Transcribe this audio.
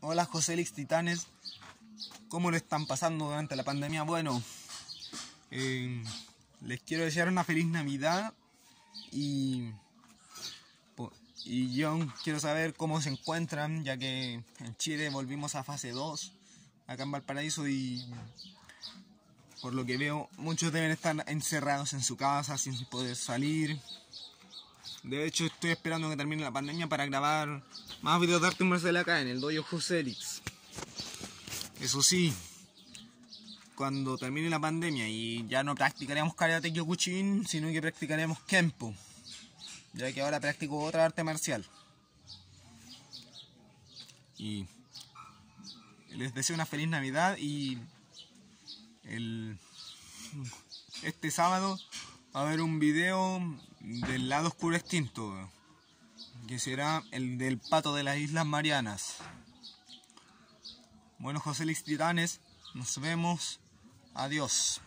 Hola José Lix Titanes, ¿cómo lo están pasando durante la pandemia? Bueno, eh, les quiero desear una feliz Navidad y, y yo quiero saber cómo se encuentran, ya que en Chile volvimos a fase 2, acá en Valparaíso, y por lo que veo muchos deben estar encerrados en su casa sin poder salir. De hecho, estoy esperando que termine la pandemia para grabar más videos de arte marcial acá en el dojo Elix. Eso sí, cuando termine la pandemia y ya no practicaremos karate kyokushin, sino que practicaremos kempo. ya que ahora practico otra arte marcial. Y les deseo una feliz Navidad y este sábado a ver un video del lado oscuro extinto, que será el del pato de las Islas Marianas. Bueno, José Luis Titanes, nos vemos. Adiós.